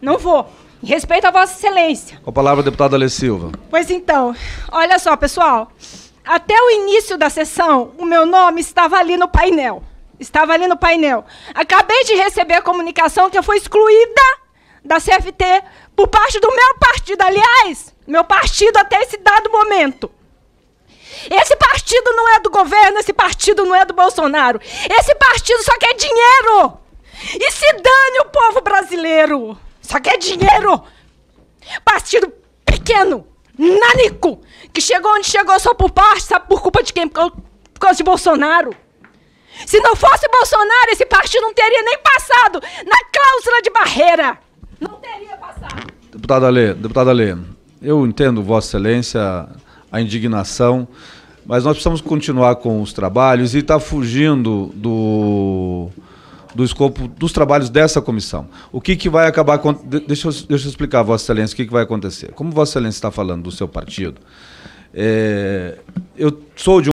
Não vou. respeito a Vossa Excelência. Com a palavra, deputada Alessilva. Silva. Pois então, olha só, pessoal. Até o início da sessão, o meu nome estava ali no painel. Estava ali no painel. Acabei de receber a comunicação que eu fui excluída da CFT por parte do meu partido. Aliás, meu partido até esse dado momento. Esse partido não é do governo, esse partido não é do Bolsonaro. Esse partido só quer dinheiro. E se dane o povo brasileiro quer dinheiro. Partido pequeno, nanico, que chegou onde chegou só por parte, sabe por culpa de quem? Por causa de Bolsonaro. Se não fosse Bolsonaro, esse partido não teria nem passado na cláusula de barreira. Não teria passado. Deputada Lê, deputada Lê, eu entendo, Vossa Excelência, a indignação, mas nós precisamos continuar com os trabalhos e está fugindo do do escopo dos trabalhos dessa comissão. O que, que vai acabar. Deixa eu, deixa eu explicar, Vossa Excelência, o que, que vai acontecer. Como Vossa Excelência está falando do seu partido, é, eu sou de